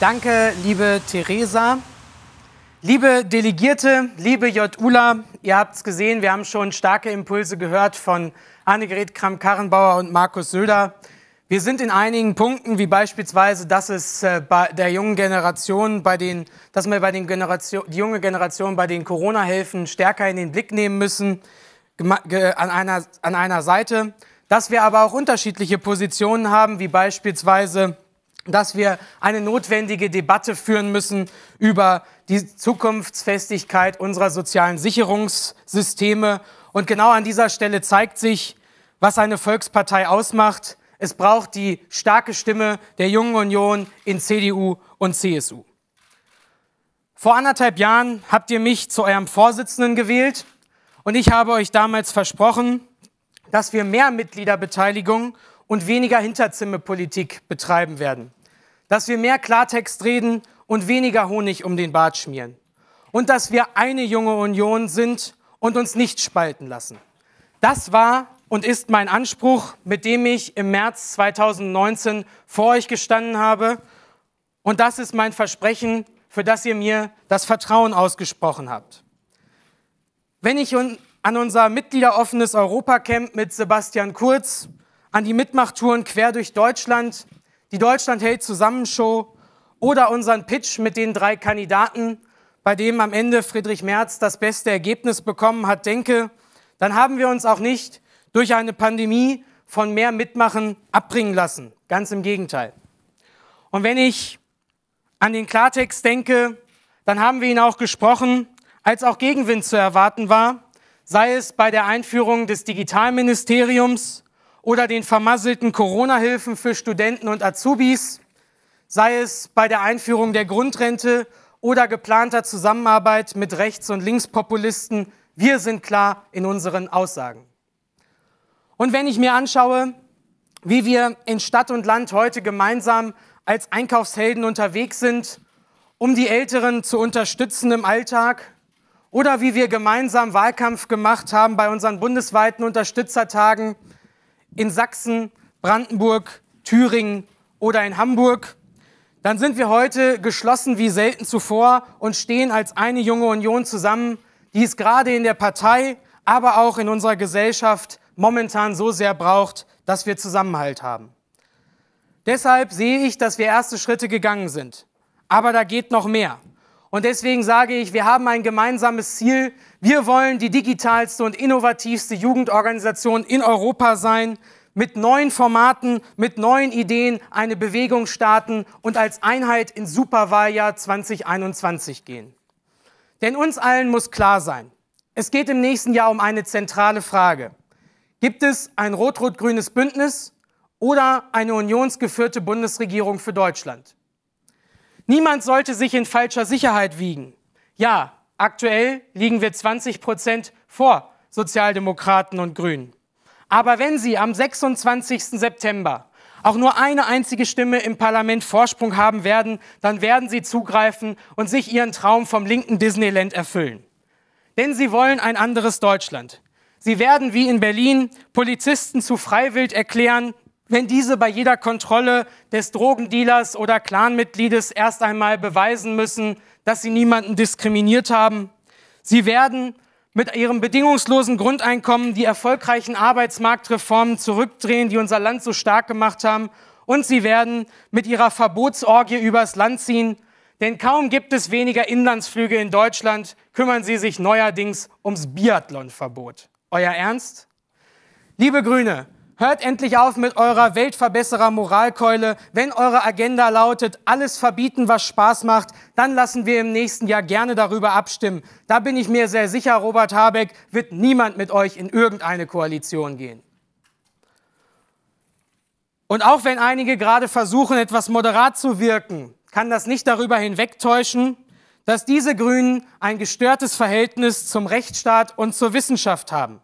Danke, liebe Theresa. Liebe Delegierte, liebe JULA, ihr habt es gesehen, wir haben schon starke Impulse gehört von Annegret Kramp-Karrenbauer und Markus Söder. Wir sind in einigen Punkten, wie beispielsweise, dass es äh, bei der jungen Generation, bei den, dass wir bei den Generation, die junge Generation bei den Corona-Helfen stärker in den Blick nehmen müssen, an einer, an einer Seite, dass wir aber auch unterschiedliche Positionen haben, wie beispielsweise dass wir eine notwendige Debatte führen müssen über die Zukunftsfestigkeit unserer sozialen Sicherungssysteme. Und genau an dieser Stelle zeigt sich, was eine Volkspartei ausmacht. Es braucht die starke Stimme der Jungen Union in CDU und CSU. Vor anderthalb Jahren habt ihr mich zu eurem Vorsitzenden gewählt und ich habe euch damals versprochen, dass wir mehr Mitgliederbeteiligung und weniger Hinterzimmerpolitik betreiben werden dass wir mehr Klartext reden und weniger Honig um den Bart schmieren. Und dass wir eine junge Union sind und uns nicht spalten lassen. Das war und ist mein Anspruch, mit dem ich im März 2019 vor euch gestanden habe. Und das ist mein Versprechen, für das ihr mir das Vertrauen ausgesprochen habt. Wenn ich an unser mitgliederoffenes Europacamp mit Sebastian Kurz, an die Mitmachttouren quer durch Deutschland, die Deutschland hält Zusammenshow oder unseren Pitch mit den drei Kandidaten, bei dem am Ende Friedrich Merz das beste Ergebnis bekommen hat, denke, dann haben wir uns auch nicht durch eine Pandemie von mehr Mitmachen abbringen lassen. Ganz im Gegenteil. Und wenn ich an den Klartext denke, dann haben wir ihn auch gesprochen, als auch Gegenwind zu erwarten war, sei es bei der Einführung des Digitalministeriums, oder den vermasselten Corona-Hilfen für Studenten und Azubis, sei es bei der Einführung der Grundrente oder geplanter Zusammenarbeit mit Rechts- und Linkspopulisten. Wir sind klar in unseren Aussagen. Und wenn ich mir anschaue, wie wir in Stadt und Land heute gemeinsam als Einkaufshelden unterwegs sind, um die Älteren zu unterstützen im Alltag, oder wie wir gemeinsam Wahlkampf gemacht haben bei unseren bundesweiten Unterstützertagen, in Sachsen, Brandenburg, Thüringen oder in Hamburg, dann sind wir heute geschlossen wie selten zuvor und stehen als eine junge Union zusammen, die es gerade in der Partei, aber auch in unserer Gesellschaft momentan so sehr braucht, dass wir Zusammenhalt haben. Deshalb sehe ich, dass wir erste Schritte gegangen sind. Aber da geht noch mehr. Und deswegen sage ich, wir haben ein gemeinsames Ziel, wir wollen die digitalste und innovativste Jugendorganisation in Europa sein, mit neuen Formaten, mit neuen Ideen eine Bewegung starten und als Einheit ins Superwahljahr 2021 gehen. Denn uns allen muss klar sein, es geht im nächsten Jahr um eine zentrale Frage. Gibt es ein rot-rot-grünes Bündnis oder eine unionsgeführte Bundesregierung für Deutschland? Niemand sollte sich in falscher Sicherheit wiegen. Ja, Aktuell liegen wir 20 Prozent vor Sozialdemokraten und Grünen. Aber wenn Sie am 26. September auch nur eine einzige Stimme im Parlament Vorsprung haben werden, dann werden Sie zugreifen und sich Ihren Traum vom linken Disneyland erfüllen. Denn Sie wollen ein anderes Deutschland. Sie werden wie in Berlin Polizisten zu freiwillig erklären, wenn diese bei jeder Kontrolle des Drogendealers oder Clanmitgliedes erst einmal beweisen müssen, dass sie niemanden diskriminiert haben. Sie werden mit ihrem bedingungslosen Grundeinkommen die erfolgreichen Arbeitsmarktreformen zurückdrehen, die unser Land so stark gemacht haben. Und sie werden mit ihrer Verbotsorgie übers Land ziehen. Denn kaum gibt es weniger Inlandsflüge in Deutschland, kümmern sie sich neuerdings ums Biathlonverbot. Euer Ernst? Liebe Grüne, Hört endlich auf mit eurer Weltverbesserer-Moralkeule. Wenn eure Agenda lautet, alles verbieten, was Spaß macht, dann lassen wir im nächsten Jahr gerne darüber abstimmen. Da bin ich mir sehr sicher, Robert Habeck wird niemand mit euch in irgendeine Koalition gehen. Und auch wenn einige gerade versuchen, etwas moderat zu wirken, kann das nicht darüber hinwegtäuschen, dass diese Grünen ein gestörtes Verhältnis zum Rechtsstaat und zur Wissenschaft haben.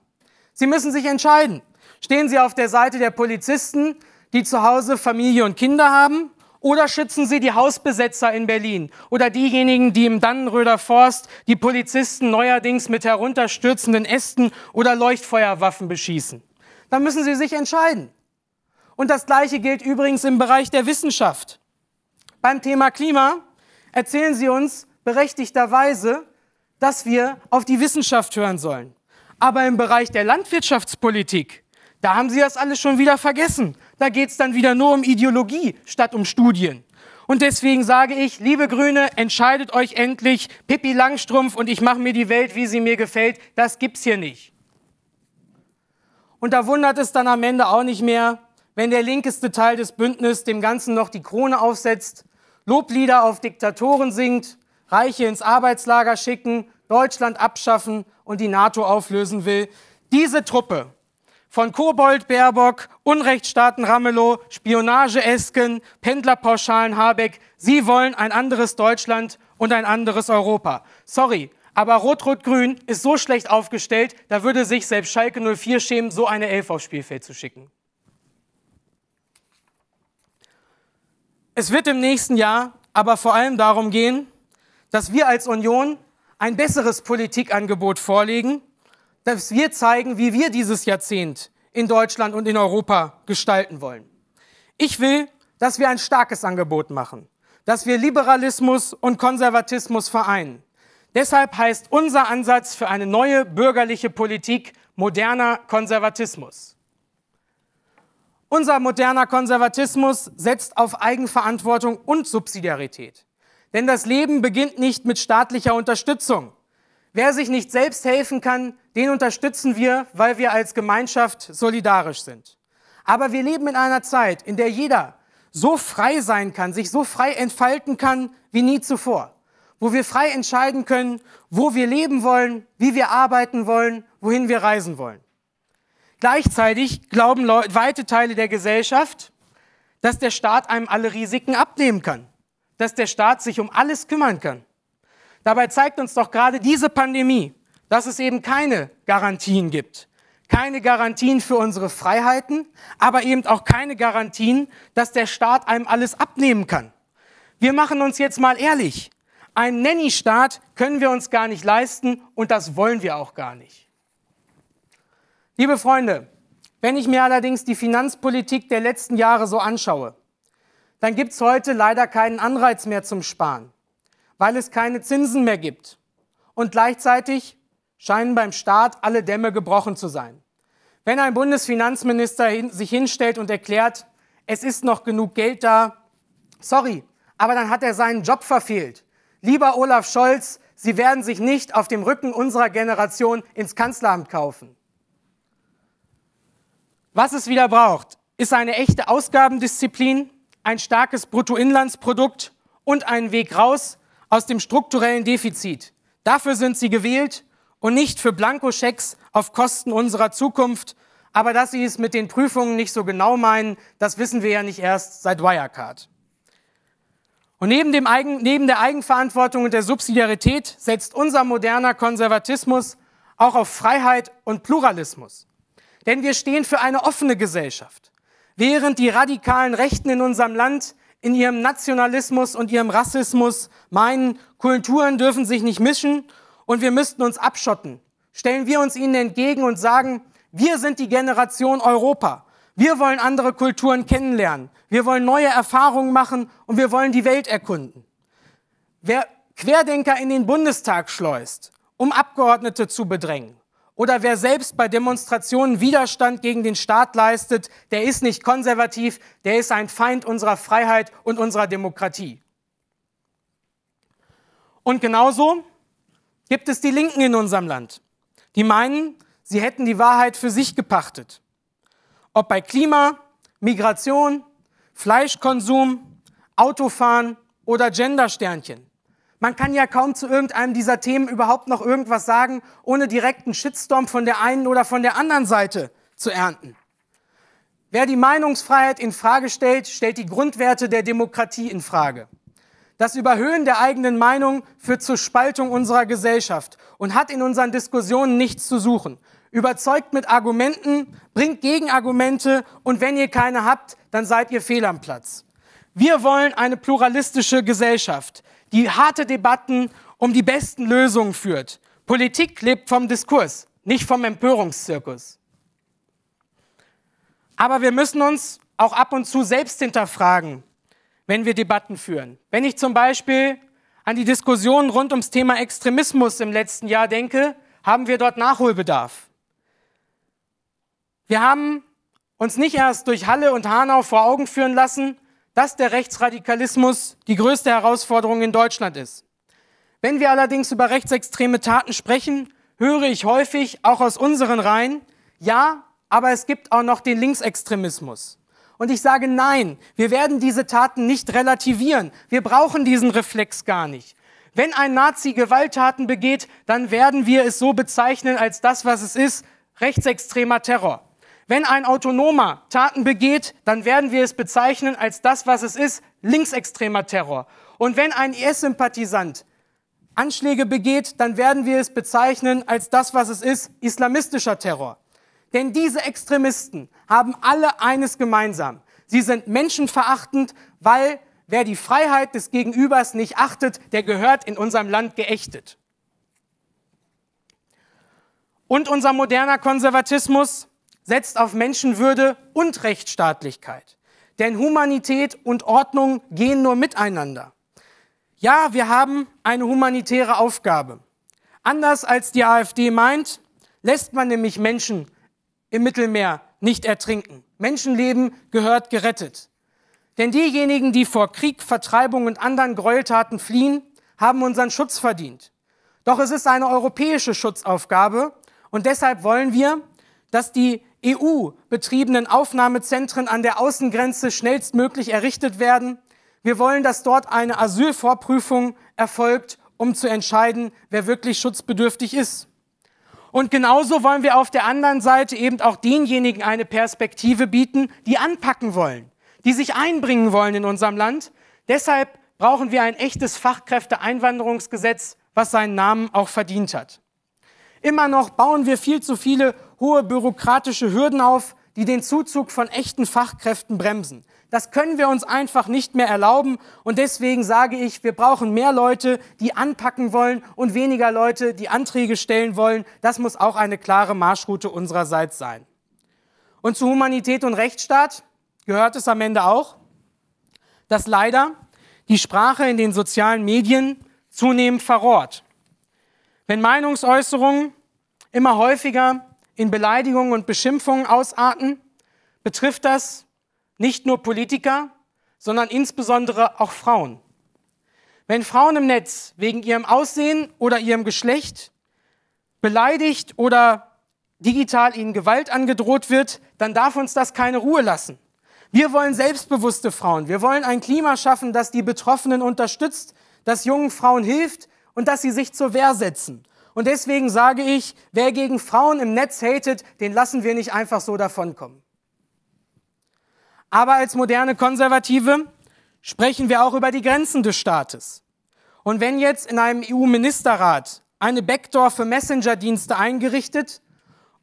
Sie müssen sich entscheiden. Stehen Sie auf der Seite der Polizisten, die zu Hause Familie und Kinder haben? Oder schützen Sie die Hausbesetzer in Berlin oder diejenigen, die im Dannenröder Forst die Polizisten neuerdings mit herunterstürzenden Ästen oder Leuchtfeuerwaffen beschießen? Da müssen Sie sich entscheiden. Und das Gleiche gilt übrigens im Bereich der Wissenschaft. Beim Thema Klima erzählen Sie uns berechtigterweise, dass wir auf die Wissenschaft hören sollen. Aber im Bereich der Landwirtschaftspolitik da haben sie das alles schon wieder vergessen. Da geht es dann wieder nur um Ideologie statt um Studien. Und deswegen sage ich, liebe Grüne, entscheidet euch endlich, Pippi Langstrumpf und ich mache mir die Welt, wie sie mir gefällt, das gibt's hier nicht. Und da wundert es dann am Ende auch nicht mehr, wenn der linkeste Teil des Bündnisses dem Ganzen noch die Krone aufsetzt, Loblieder auf Diktatoren singt, Reiche ins Arbeitslager schicken, Deutschland abschaffen und die NATO auflösen will. Diese Truppe von Kobold, Baerbock, Unrechtsstaaten Ramelow, Spionage Esken, Pendlerpauschalen Habeck. Sie wollen ein anderes Deutschland und ein anderes Europa. Sorry, aber Rot-Rot-Grün ist so schlecht aufgestellt, da würde sich selbst Schalke 04 schämen, so eine Elf aufs Spielfeld zu schicken. Es wird im nächsten Jahr aber vor allem darum gehen, dass wir als Union ein besseres Politikangebot vorlegen dass wir zeigen, wie wir dieses Jahrzehnt in Deutschland und in Europa gestalten wollen. Ich will, dass wir ein starkes Angebot machen, dass wir Liberalismus und Konservatismus vereinen. Deshalb heißt unser Ansatz für eine neue bürgerliche Politik moderner Konservatismus. Unser moderner Konservatismus setzt auf Eigenverantwortung und Subsidiarität. Denn das Leben beginnt nicht mit staatlicher Unterstützung, Wer sich nicht selbst helfen kann, den unterstützen wir, weil wir als Gemeinschaft solidarisch sind. Aber wir leben in einer Zeit, in der jeder so frei sein kann, sich so frei entfalten kann wie nie zuvor, wo wir frei entscheiden können, wo wir leben wollen, wie wir arbeiten wollen, wohin wir reisen wollen. Gleichzeitig glauben weite Teile der Gesellschaft, dass der Staat einem alle Risiken abnehmen kann, dass der Staat sich um alles kümmern kann. Dabei zeigt uns doch gerade diese Pandemie, dass es eben keine Garantien gibt. Keine Garantien für unsere Freiheiten, aber eben auch keine Garantien, dass der Staat einem alles abnehmen kann. Wir machen uns jetzt mal ehrlich. Ein Nanny-Staat können wir uns gar nicht leisten und das wollen wir auch gar nicht. Liebe Freunde, wenn ich mir allerdings die Finanzpolitik der letzten Jahre so anschaue, dann gibt es heute leider keinen Anreiz mehr zum Sparen weil es keine Zinsen mehr gibt. Und gleichzeitig scheinen beim Staat alle Dämme gebrochen zu sein. Wenn ein Bundesfinanzminister hin, sich hinstellt und erklärt, es ist noch genug Geld da, sorry, aber dann hat er seinen Job verfehlt. Lieber Olaf Scholz, Sie werden sich nicht auf dem Rücken unserer Generation ins Kanzleramt kaufen. Was es wieder braucht, ist eine echte Ausgabendisziplin, ein starkes Bruttoinlandsprodukt und einen Weg raus aus dem strukturellen Defizit. Dafür sind sie gewählt und nicht für Blankoschecks auf Kosten unserer Zukunft. Aber dass sie es mit den Prüfungen nicht so genau meinen, das wissen wir ja nicht erst seit Wirecard. Und neben, dem Eigen, neben der Eigenverantwortung und der Subsidiarität setzt unser moderner Konservatismus auch auf Freiheit und Pluralismus. Denn wir stehen für eine offene Gesellschaft. Während die radikalen Rechten in unserem Land in ihrem Nationalismus und ihrem Rassismus meinen, Kulturen dürfen sich nicht mischen und wir müssten uns abschotten. Stellen wir uns ihnen entgegen und sagen, wir sind die Generation Europa. Wir wollen andere Kulturen kennenlernen. Wir wollen neue Erfahrungen machen und wir wollen die Welt erkunden. Wer Querdenker in den Bundestag schleust, um Abgeordnete zu bedrängen, oder wer selbst bei Demonstrationen Widerstand gegen den Staat leistet, der ist nicht konservativ, der ist ein Feind unserer Freiheit und unserer Demokratie. Und genauso gibt es die Linken in unserem Land, die meinen, sie hätten die Wahrheit für sich gepachtet. Ob bei Klima, Migration, Fleischkonsum, Autofahren oder Gendersternchen. Man kann ja kaum zu irgendeinem dieser Themen überhaupt noch irgendwas sagen, ohne direkten Shitstorm von der einen oder von der anderen Seite zu ernten. Wer die Meinungsfreiheit in Frage stellt, stellt die Grundwerte der Demokratie in Frage. Das Überhöhen der eigenen Meinung führt zur Spaltung unserer Gesellschaft und hat in unseren Diskussionen nichts zu suchen. Überzeugt mit Argumenten, bringt Gegenargumente und wenn ihr keine habt, dann seid ihr fehl am Platz. Wir wollen eine pluralistische Gesellschaft, die harte Debatten um die besten Lösungen führt. Politik lebt vom Diskurs, nicht vom Empörungszirkus. Aber wir müssen uns auch ab und zu selbst hinterfragen, wenn wir Debatten führen. Wenn ich zum Beispiel an die Diskussion rund ums Thema Extremismus im letzten Jahr denke, haben wir dort Nachholbedarf. Wir haben uns nicht erst durch Halle und Hanau vor Augen führen lassen, dass der Rechtsradikalismus die größte Herausforderung in Deutschland ist. Wenn wir allerdings über rechtsextreme Taten sprechen, höre ich häufig, auch aus unseren Reihen, ja, aber es gibt auch noch den Linksextremismus. Und ich sage nein, wir werden diese Taten nicht relativieren. Wir brauchen diesen Reflex gar nicht. Wenn ein Nazi Gewalttaten begeht, dann werden wir es so bezeichnen als das, was es ist, rechtsextremer Terror. Wenn ein Autonomer Taten begeht, dann werden wir es bezeichnen als das, was es ist, linksextremer Terror. Und wenn ein IS-Sympathisant Anschläge begeht, dann werden wir es bezeichnen als das, was es ist, islamistischer Terror. Denn diese Extremisten haben alle eines gemeinsam. Sie sind menschenverachtend, weil wer die Freiheit des Gegenübers nicht achtet, der gehört in unserem Land geächtet. Und unser moderner Konservatismus setzt auf Menschenwürde und Rechtsstaatlichkeit. Denn Humanität und Ordnung gehen nur miteinander. Ja, wir haben eine humanitäre Aufgabe. Anders als die AfD meint, lässt man nämlich Menschen im Mittelmeer nicht ertrinken. Menschenleben gehört gerettet. Denn diejenigen, die vor Krieg, Vertreibung und anderen Gräueltaten fliehen, haben unseren Schutz verdient. Doch es ist eine europäische Schutzaufgabe und deshalb wollen wir, dass die EU-betriebenen Aufnahmezentren an der Außengrenze schnellstmöglich errichtet werden. Wir wollen, dass dort eine Asylvorprüfung erfolgt, um zu entscheiden, wer wirklich schutzbedürftig ist. Und genauso wollen wir auf der anderen Seite eben auch denjenigen eine Perspektive bieten, die anpacken wollen, die sich einbringen wollen in unserem Land. Deshalb brauchen wir ein echtes Fachkräfteeinwanderungsgesetz, was seinen Namen auch verdient hat. Immer noch bauen wir viel zu viele hohe bürokratische Hürden auf, die den Zuzug von echten Fachkräften bremsen. Das können wir uns einfach nicht mehr erlauben und deswegen sage ich, wir brauchen mehr Leute, die anpacken wollen und weniger Leute, die Anträge stellen wollen. Das muss auch eine klare Marschroute unsererseits sein. Und zu Humanität und Rechtsstaat gehört es am Ende auch, dass leider die Sprache in den sozialen Medien zunehmend verrohrt. Wenn Meinungsäußerungen immer häufiger in Beleidigungen und Beschimpfungen ausarten, betrifft das nicht nur Politiker, sondern insbesondere auch Frauen. Wenn Frauen im Netz wegen ihrem Aussehen oder ihrem Geschlecht beleidigt oder digital ihnen Gewalt angedroht wird, dann darf uns das keine Ruhe lassen. Wir wollen selbstbewusste Frauen. Wir wollen ein Klima schaffen, das die Betroffenen unterstützt, das jungen Frauen hilft und dass sie sich zur Wehr setzen. Und deswegen sage ich, wer gegen Frauen im Netz hatet, den lassen wir nicht einfach so davonkommen. Aber als moderne Konservative sprechen wir auch über die Grenzen des Staates. Und wenn jetzt in einem EU-Ministerrat eine Backdoor für Messenger-Dienste eingerichtet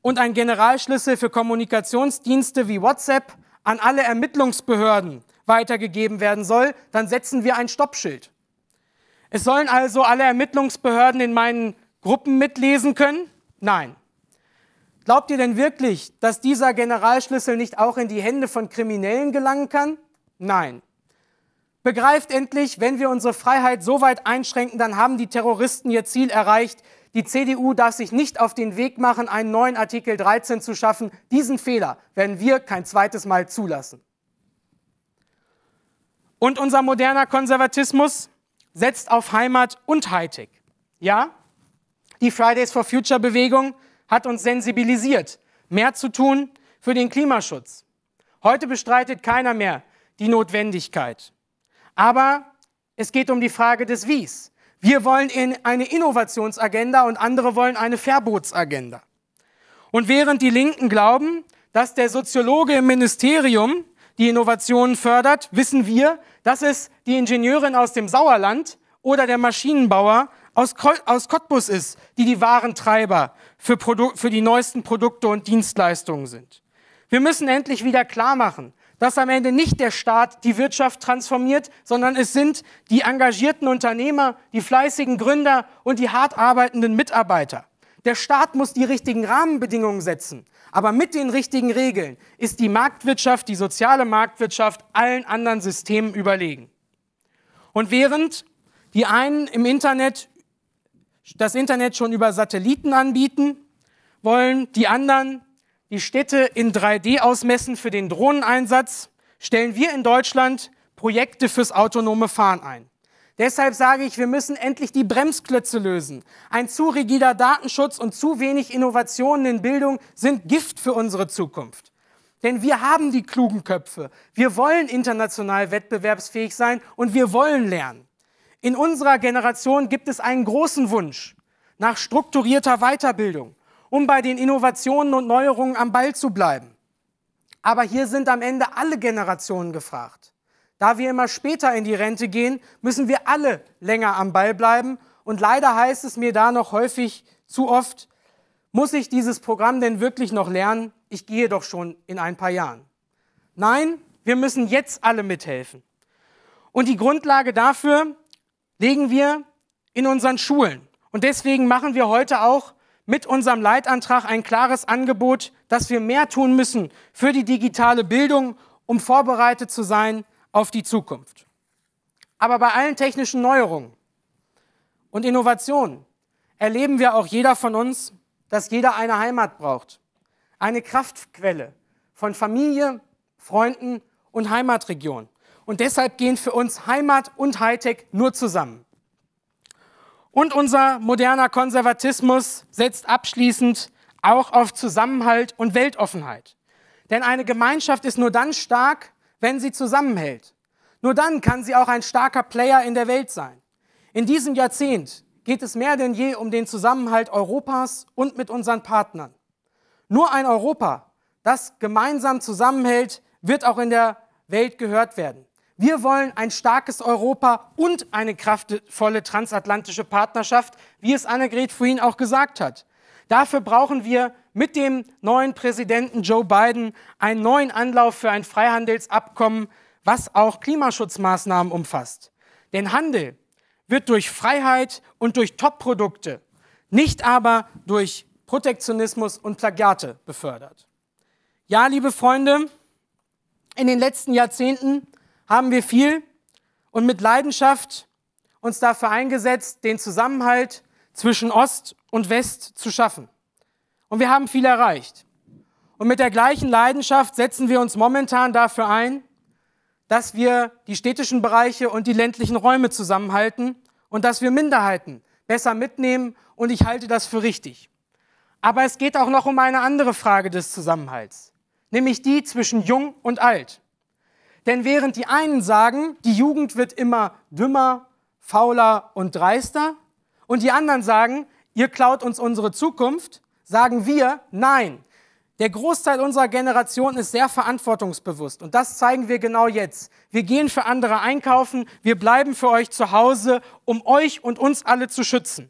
und ein Generalschlüssel für Kommunikationsdienste wie WhatsApp an alle Ermittlungsbehörden weitergegeben werden soll, dann setzen wir ein Stoppschild. Es sollen also alle Ermittlungsbehörden in meinen Gruppen mitlesen können? Nein. Glaubt ihr denn wirklich, dass dieser Generalschlüssel nicht auch in die Hände von Kriminellen gelangen kann? Nein. Begreift endlich, wenn wir unsere Freiheit so weit einschränken, dann haben die Terroristen ihr Ziel erreicht. Die CDU darf sich nicht auf den Weg machen, einen neuen Artikel 13 zu schaffen. Diesen Fehler werden wir kein zweites Mal zulassen. Und unser moderner Konservatismus setzt auf Heimat und Hightech. Ja, die Fridays for Future Bewegung hat uns sensibilisiert, mehr zu tun für den Klimaschutz. Heute bestreitet keiner mehr die Notwendigkeit. Aber es geht um die Frage des Wies. Wir wollen eine Innovationsagenda und andere wollen eine Verbotsagenda. Und während die Linken glauben, dass der Soziologe im Ministerium die Innovationen fördert, wissen wir, dass es die Ingenieurin aus dem Sauerland oder der Maschinenbauer aus, aus Cottbus ist, die die wahren Treiber für, für die neuesten Produkte und Dienstleistungen sind. Wir müssen endlich wieder klar machen, dass am Ende nicht der Staat die Wirtschaft transformiert, sondern es sind die engagierten Unternehmer, die fleißigen Gründer und die hart arbeitenden Mitarbeiter. Der Staat muss die richtigen Rahmenbedingungen setzen, aber mit den richtigen Regeln ist die Marktwirtschaft, die soziale Marktwirtschaft allen anderen Systemen überlegen. Und während die einen im Internet das Internet schon über Satelliten anbieten, wollen die anderen die Städte in 3D ausmessen für den Drohneneinsatz, stellen wir in Deutschland Projekte fürs autonome Fahren ein. Deshalb sage ich, wir müssen endlich die Bremsklötze lösen. Ein zu rigider Datenschutz und zu wenig Innovationen in Bildung sind Gift für unsere Zukunft. Denn wir haben die klugen Köpfe. Wir wollen international wettbewerbsfähig sein und wir wollen lernen. In unserer Generation gibt es einen großen Wunsch nach strukturierter Weiterbildung, um bei den Innovationen und Neuerungen am Ball zu bleiben. Aber hier sind am Ende alle Generationen gefragt. Da wir immer später in die Rente gehen, müssen wir alle länger am Ball bleiben. Und leider heißt es mir da noch häufig zu oft, muss ich dieses Programm denn wirklich noch lernen? Ich gehe doch schon in ein paar Jahren. Nein, wir müssen jetzt alle mithelfen. Und die Grundlage dafür legen wir in unseren Schulen. Und deswegen machen wir heute auch mit unserem Leitantrag ein klares Angebot, dass wir mehr tun müssen für die digitale Bildung, um vorbereitet zu sein auf die Zukunft. Aber bei allen technischen Neuerungen und Innovationen erleben wir auch jeder von uns, dass jeder eine Heimat braucht, eine Kraftquelle von Familie, Freunden und Heimatregion. Und deshalb gehen für uns Heimat und Hightech nur zusammen. Und unser moderner Konservatismus setzt abschließend auch auf Zusammenhalt und Weltoffenheit. Denn eine Gemeinschaft ist nur dann stark, wenn sie zusammenhält. Nur dann kann sie auch ein starker Player in der Welt sein. In diesem Jahrzehnt geht es mehr denn je um den Zusammenhalt Europas und mit unseren Partnern. Nur ein Europa, das gemeinsam zusammenhält, wird auch in der Welt gehört werden. Wir wollen ein starkes Europa und eine kraftvolle transatlantische Partnerschaft, wie es Annegret vorhin auch gesagt hat. Dafür brauchen wir mit dem neuen Präsidenten Joe Biden einen neuen Anlauf für ein Freihandelsabkommen, was auch Klimaschutzmaßnahmen umfasst. Denn Handel wird durch Freiheit und durch Top-Produkte, nicht aber durch Protektionismus und Plagiate befördert. Ja, liebe Freunde, in den letzten Jahrzehnten haben wir viel und mit Leidenschaft uns dafür eingesetzt, den Zusammenhalt zwischen Ost und West zu schaffen. Und wir haben viel erreicht. Und mit der gleichen Leidenschaft setzen wir uns momentan dafür ein, dass wir die städtischen Bereiche und die ländlichen Räume zusammenhalten und dass wir Minderheiten besser mitnehmen. Und ich halte das für richtig. Aber es geht auch noch um eine andere Frage des Zusammenhalts, nämlich die zwischen Jung und Alt. Denn während die einen sagen, die Jugend wird immer dümmer, fauler und dreister, und die anderen sagen, ihr klaut uns unsere Zukunft, sagen wir, nein. Der Großteil unserer Generation ist sehr verantwortungsbewusst und das zeigen wir genau jetzt. Wir gehen für andere einkaufen, wir bleiben für euch zu Hause, um euch und uns alle zu schützen.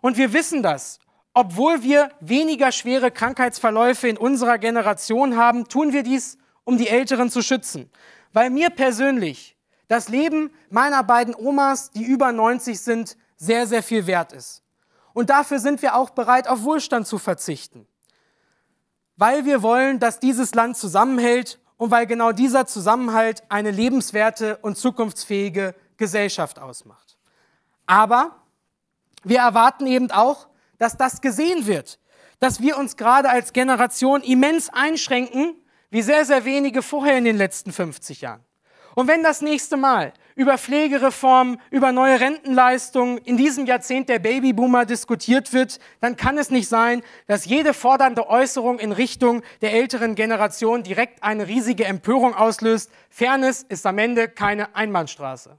Und wir wissen das. Obwohl wir weniger schwere Krankheitsverläufe in unserer Generation haben, tun wir dies, um die Älteren zu schützen weil mir persönlich das Leben meiner beiden Omas, die über 90 sind, sehr, sehr viel wert ist. Und dafür sind wir auch bereit, auf Wohlstand zu verzichten. Weil wir wollen, dass dieses Land zusammenhält und weil genau dieser Zusammenhalt eine lebenswerte und zukunftsfähige Gesellschaft ausmacht. Aber wir erwarten eben auch, dass das gesehen wird, dass wir uns gerade als Generation immens einschränken wie sehr, sehr wenige vorher in den letzten 50 Jahren. Und wenn das nächste Mal über Pflegereformen, über neue Rentenleistungen in diesem Jahrzehnt der Babyboomer diskutiert wird, dann kann es nicht sein, dass jede fordernde Äußerung in Richtung der älteren Generation direkt eine riesige Empörung auslöst. Fairness ist am Ende keine Einbahnstraße.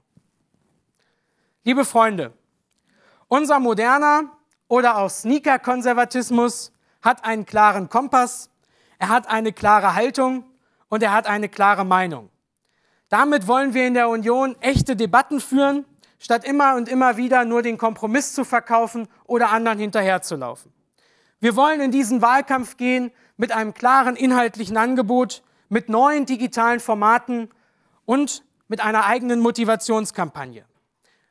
Liebe Freunde, unser moderner oder auch Sneaker-Konservatismus hat einen klaren Kompass, er hat eine klare Haltung und er hat eine klare Meinung. Damit wollen wir in der Union echte Debatten führen, statt immer und immer wieder nur den Kompromiss zu verkaufen oder anderen hinterherzulaufen. Wir wollen in diesen Wahlkampf gehen mit einem klaren inhaltlichen Angebot, mit neuen digitalen Formaten und mit einer eigenen Motivationskampagne.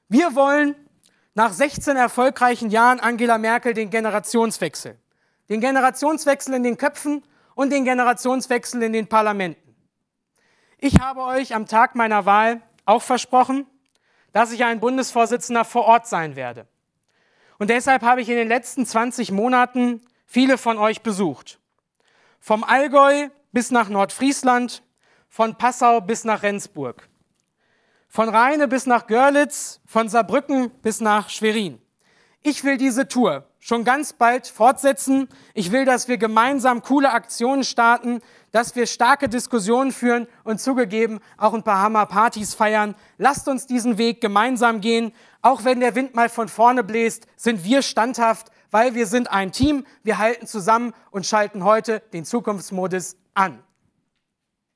Wir wollen nach 16 erfolgreichen Jahren Angela Merkel den Generationswechsel. Den Generationswechsel in den Köpfen und den Generationswechsel in den Parlamenten. Ich habe euch am Tag meiner Wahl auch versprochen, dass ich ein Bundesvorsitzender vor Ort sein werde. Und deshalb habe ich in den letzten 20 Monaten viele von euch besucht. Vom Allgäu bis nach Nordfriesland, von Passau bis nach Rendsburg, von Rheine bis nach Görlitz, von Saarbrücken bis nach Schwerin ich will diese Tour schon ganz bald fortsetzen. Ich will, dass wir gemeinsam coole Aktionen starten, dass wir starke Diskussionen führen und zugegeben auch ein paar Hammerpartys feiern. Lasst uns diesen Weg gemeinsam gehen. Auch wenn der Wind mal von vorne bläst, sind wir standhaft, weil wir sind ein Team. Wir halten zusammen und schalten heute den Zukunftsmodus an.